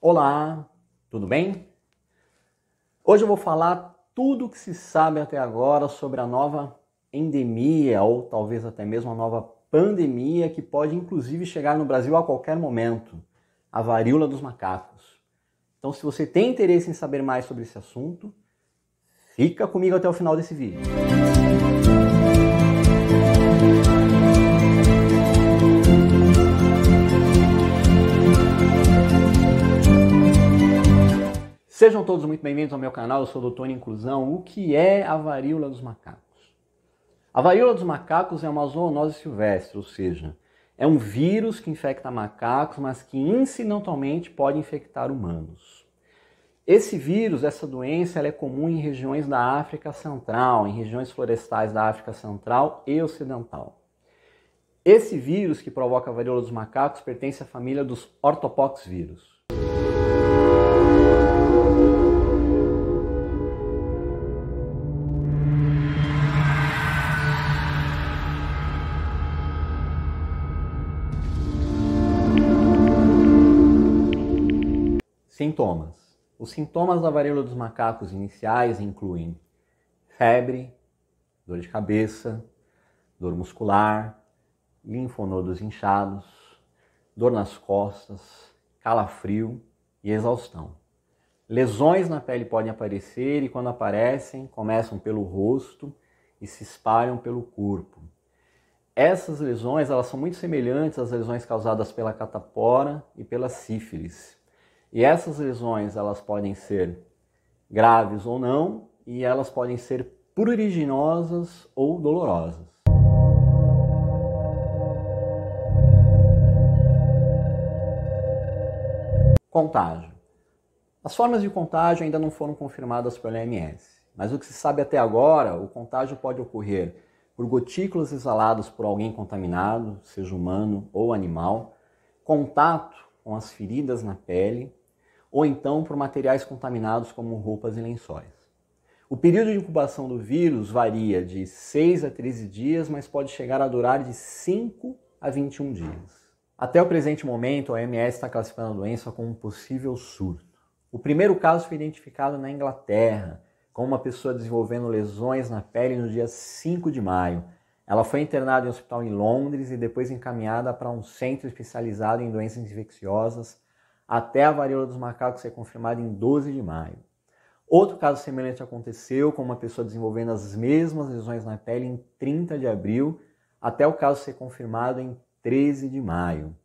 Olá, tudo bem? Hoje eu vou falar tudo o que se sabe até agora sobre a nova endemia ou talvez até mesmo a nova pandemia que pode inclusive chegar no Brasil a qualquer momento, a varíola dos macacos. Então, se você tem interesse em saber mais sobre esse assunto, fica comigo até o final desse vídeo. Sejam todos muito bem-vindos ao meu canal, eu sou o doutor inclusão. O que é a varíola dos macacos? A varíola dos macacos é uma zoonose silvestre, ou seja, é um vírus que infecta macacos, mas que incidentalmente pode infectar humanos. Esse vírus, essa doença, ela é comum em regiões da África Central, em regiões florestais da África Central e Ocidental. Esse vírus que provoca a varíola dos macacos pertence à família dos ortopoxvírus. Sintomas. Os sintomas da varíola dos macacos iniciais incluem febre, dor de cabeça, dor muscular, linfonodos inchados, dor nas costas, calafrio e exaustão. Lesões na pele podem aparecer e, quando aparecem, começam pelo rosto e se espalham pelo corpo. Essas lesões elas são muito semelhantes às lesões causadas pela catapora e pela sífilis. E essas lesões, elas podem ser graves ou não, e elas podem ser pruriginosas ou dolorosas. Contágio. As formas de contágio ainda não foram confirmadas pela OMS, mas o que se sabe até agora, o contágio pode ocorrer por gotículas exaladas por alguém contaminado, seja humano ou animal, contato com as feridas na pele, ou então por materiais contaminados como roupas e lençóis. O período de incubação do vírus varia de 6 a 13 dias, mas pode chegar a durar de 5 a 21 dias. Até o presente momento, a OMS está classificando a doença como um possível surto. O primeiro caso foi identificado na Inglaterra, com uma pessoa desenvolvendo lesões na pele no dia 5 de maio. Ela foi internada em um hospital em Londres e depois encaminhada para um centro especializado em doenças infecciosas até a varíola dos macacos ser confirmada em 12 de maio. Outro caso semelhante aconteceu com uma pessoa desenvolvendo as mesmas lesões na pele em 30 de abril, até o caso ser confirmado em 13 de maio.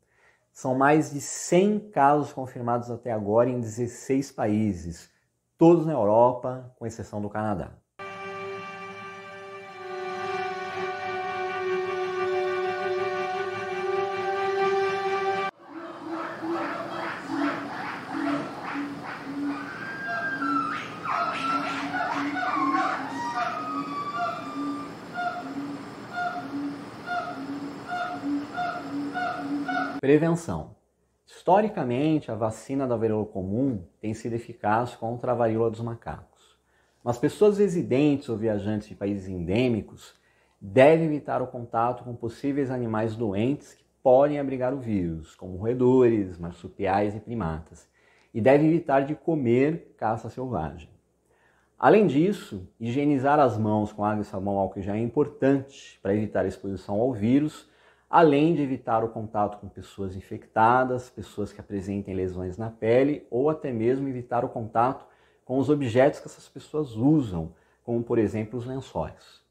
São mais de 100 casos confirmados até agora em 16 países, todos na Europa, com exceção do Canadá. Prevenção. Historicamente, a vacina da varíola comum tem sido eficaz contra a varíola dos macacos. Mas pessoas residentes ou viajantes de países endêmicos devem evitar o contato com possíveis animais doentes que podem abrigar o vírus, como roedores, marsupiais e primatas, e devem evitar de comer caça selvagem. Além disso, higienizar as mãos com água e sabão álcool já é importante para evitar a exposição ao vírus além de evitar o contato com pessoas infectadas, pessoas que apresentem lesões na pele ou até mesmo evitar o contato com os objetos que essas pessoas usam, como por exemplo os lençóis.